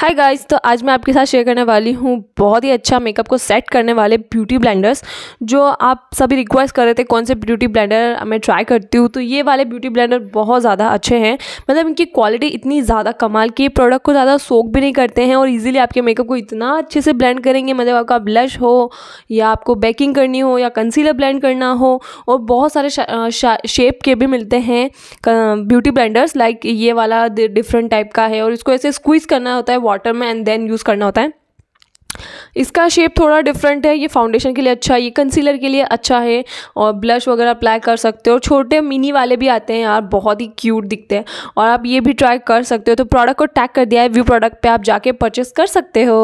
hi guys तो आज मैं आपके साथ शेयर करने वाली हूँ बहुत ही अच्छा मेकअप को सेट करने वाले ब्यूटी ब्लेंडर्स जो आप सभी रिक्वेस्ट कर रहे थे कौन से ब्यूटी ब्लेंडर मैं ट्राई करती हूँ तो ये वाले ब्यूटी ब्लेंडर बहुत ज़्यादा अच्छे हैं मतलब इनकी क्वालिटी इतनी ज़्यादा कमाल की प्रोडक्ट को ज़्यादा सोख भी नहीं करते हैं और ईजिली आपके मेकअप को इतना अच्छे से ब्लेंड करेंगे मतलब आपका ब्लश हो या आपको बेकिंग करनी हो या कंसीलर ब्लेंड करना हो और बहुत सारे शेप के भी मिलते हैं ब्यूटी ब्लेंडर्स लाइक ये वाला डिफरेंट टाइप का है और इसको ऐसे स्क्वीज़ करना होता है वाटर में एंड देन यूज़ करना होता है इसका शेप थोड़ा डिफरेंट है ये फाउंडेशन के लिए अच्छा है ये कंसीलर के लिए अच्छा है और ब्लश वगैरह अप्लाई कर सकते हो और छोटे मिनी वाले भी आते हैं यार बहुत ही क्यूट दिखते हैं और आप ये भी ट्राई कर सकते हो तो प्रोडक्ट को टैग कर दिया है व्यू प्रोडक्ट पे आप जाके परचेस कर सकते हो